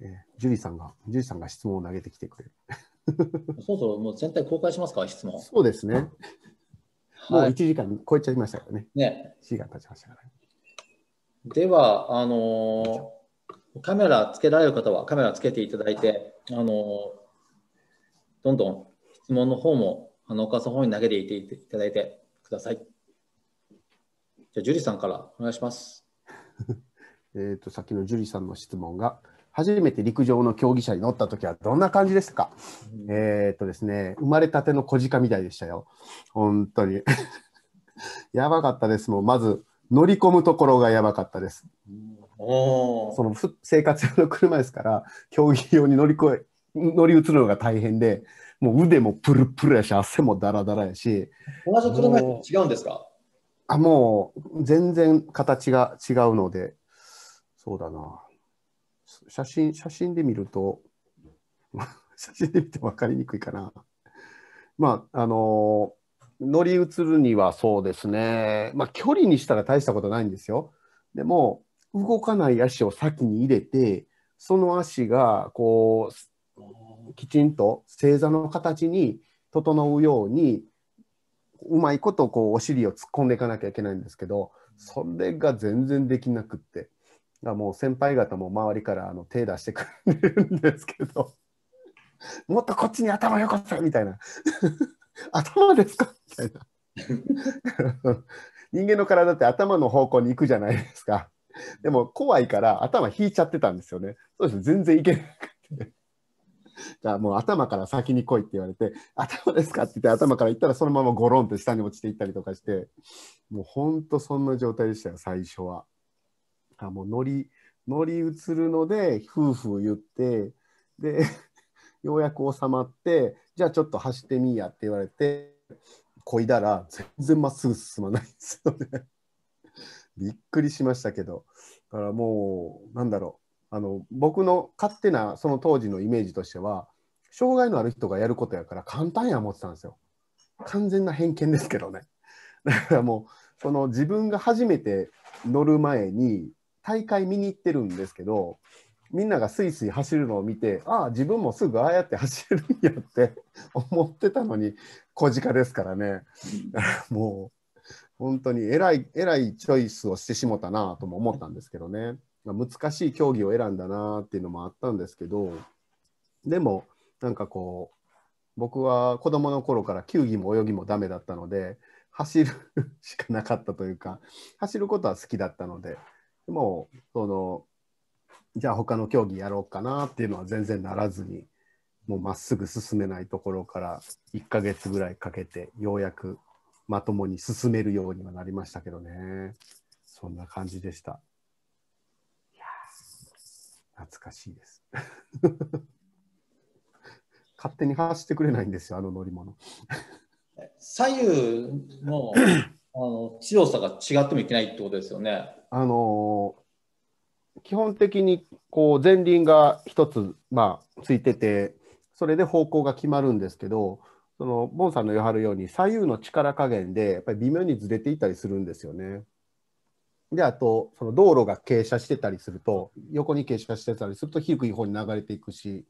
えー、ジュリさんが、ジュリさんが質問を投げてきてくれる。そうそう、もう全体公開しますか、質問。そうですね。もう1時間超えちゃいましたからね。ね。1時間経ちましたからね。では、あのー、カメラつけられる方はカメラつけていただいて、あのー、どんどん質問の方も、あの、お母さん方に投げていただいてください。じゃあ、ジュリさんからお願いします。えっと、さっきのジュリさんの質問が、初めて陸上の競技者に乗った時はどんな感じですか、うん、えー、っとですね、生まれたての小鹿みたいでしたよ。本当に。やばかったです。もうまず乗り込むところがやばかったです。その生活用の車ですから、競技用に乗り越え、乗り移るのが大変で、もう腕もプルプルやし、汗もダラダラやし。同じ車と違うんですかあ、もう全然形が違うので、そうだな。写真、写真で見ると、写真で見て分かりにくいかな。まあ、あの乗り移るにはそうですね、まあ、距離にしたら大したことないんですよ。でも、動かない足を先に入れて、その足が、こう、きちんと正座の形に整うように、うまいことこうお尻を突っ込んでいかなきゃいけないんですけど、それが全然できなくって。がもう先輩方も周りからあの手出してくれるんですけど もっとこっちに頭よこせみたいな 頭ですかみたいな 人間の体って頭の方向に行くじゃないですかでも怖いから頭引いちゃってたんですよねそうです全然いけなくてじゃあもう頭から先に来いって言われて頭ですかって言って頭から行ったらそのままゴロンって下に落ちていったりとかしてもうほんとそんな状態でしたよ最初は。あもう乗り、乗り移るので、夫婦言って、で、ようやく収まって、じゃあちょっと走ってみいやって言われて、こいだら全然まっすぐ進まないんですよね。びっくりしましたけど。だからもう、なんだろう。あの、僕の勝手なその当時のイメージとしては、障害のある人がやることやから簡単や思ってたんですよ。完全な偏見ですけどね。だからもう、その自分が初めて乗る前に大会見に行ってるんですけどみんながスイスイ走るのを見てああ自分もすぐああやって走れるんやって 思ってたのに小鹿ですからね もう本当にえらいえらいチョイスをしてしもたなとも思ったんですけどね難しい競技を選んだなっていうのもあったんですけどでもなんかこう僕は子供の頃から球技も泳ぎもダメだったので走るしかなかったというか走ることは好きだったので。でもそのじゃあ他の競技やろうかなっていうのは全然ならずにもうまっすぐ進めないところから1ヶ月ぐらいかけてようやくまともに進めるようにはなりましたけどねそんな感じでした懐かしいです 勝手に走ってくれないんですよあの乗り物左右のあの強さが違ってもいけないってことですよねあのー、基本的にこう前輪が1つ、まあ、ついてて、それで方向が決まるんですけど、そのボンさんの言わはるように左右の力加減でやっぱり微妙にずれていたりするんですよね。であとその道路が傾斜してたりすると横に傾斜してたりすると低い方に流れていくし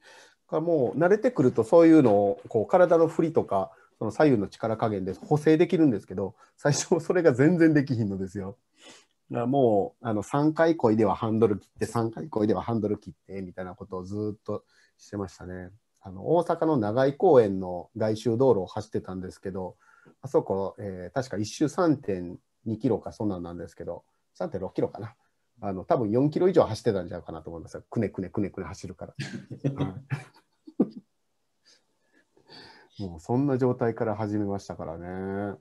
からもう慣れてくるとそういうのをこう体の振りとかその左右の力加減で補正できるんですけど最初それが全然できひんのですよ。だからもうあの3回こいではハンドル切って3回こいではハンドル切ってみたいなことをずっとしてましたねあの大阪の長井公園の外周道路を走ってたんですけどあそこ、えー、確か1周3.2キロかそんなんなんですけど3.6キロかなあの多分4キロ以上走ってたんじゃないかなと思いますくねくねくねくね走るから もうそんな状態から始めましたからね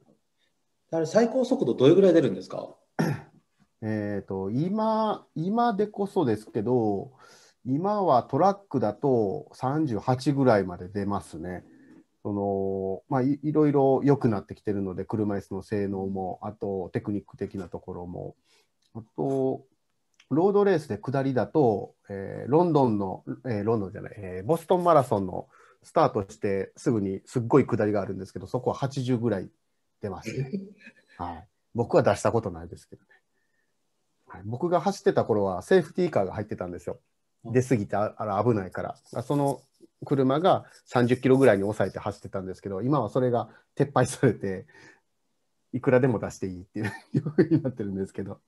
あれ最高速度どれぐらい出るんですかえー、と、今、今でこそですけど、今はトラックだと38ぐらいまで出ますね。そのまあ、いろいろ良くなってきてるので車椅子の性能もあとテクニック的なところもあとロードレースで下りだと、えー、ロンドンの、えー、ロンドンじゃない、えー、ボストンマラソンのスタートしてすぐにすっごい下りがあるんですけどそこは80ぐらい出ますね、はい、僕は出したことないですけどね僕が走ってた頃はセーフティーカーが入ってたんですよ。出過ぎてあら危ないから。その車が30キロぐらいに抑えて走ってたんですけど、今はそれが撤廃されて、いくらでも出していいっていうふうになってるんですけど、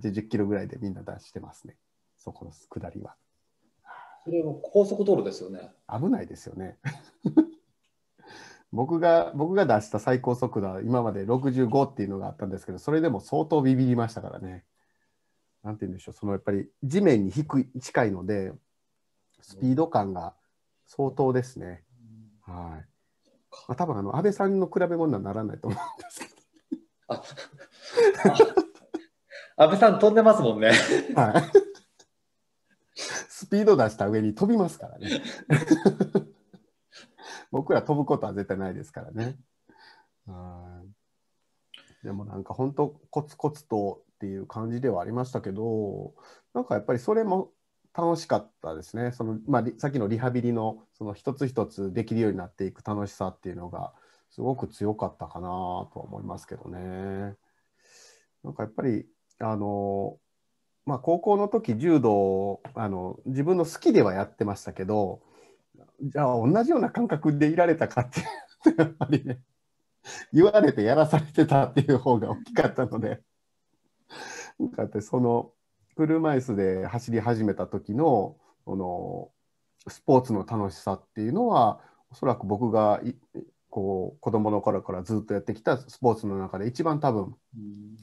80キロぐらいでみんな出してますね、そこの下りは。それも高速道路ですよね。危ないですよね。僕が僕が出した最高速度は今まで65っていうのがあったんですけど、それでも相当ビビりましたからね。なんて言うんでしょう、そのやっぱり地面に低い近いので、スピード感が相当ですね。ん、はい。まあ、多分あの安倍さんの比べ物にはならないと思うんですけど。安倍さん飛んでますもんね。はい。スピード出した上に飛びますからね。僕ら飛ぶことは絶対ないですからね。はい。でもなんか本当コツコツとっていう感じではありましたけどなんかやっぱりそれも楽しかったですねその、まあ、さっきのリハビリのその一つ一つできるようになっていく楽しさっていうのがすごく強かったかなとは思いますけどね。なんかやっぱりあのまあ、高校の時柔道あの自分の好きではやってましたけどじゃあ同じような感覚でいられたかってやっぱりね 言われてやらされてたっていう方が大きかったのでだってその車椅子で走り始めた時のそのスポーツの楽しさっていうのはおそらく僕がこう子供の頃からずっとやってきたスポーツの中で一番多分、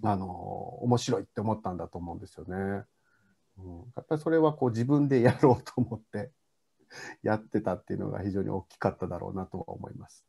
あの面白いって思ったんだと思うんですよね。うん、やっぱりそれはこう自分でやろうと思ってやってたっていうのが非常に大きかっただろうなとは思います。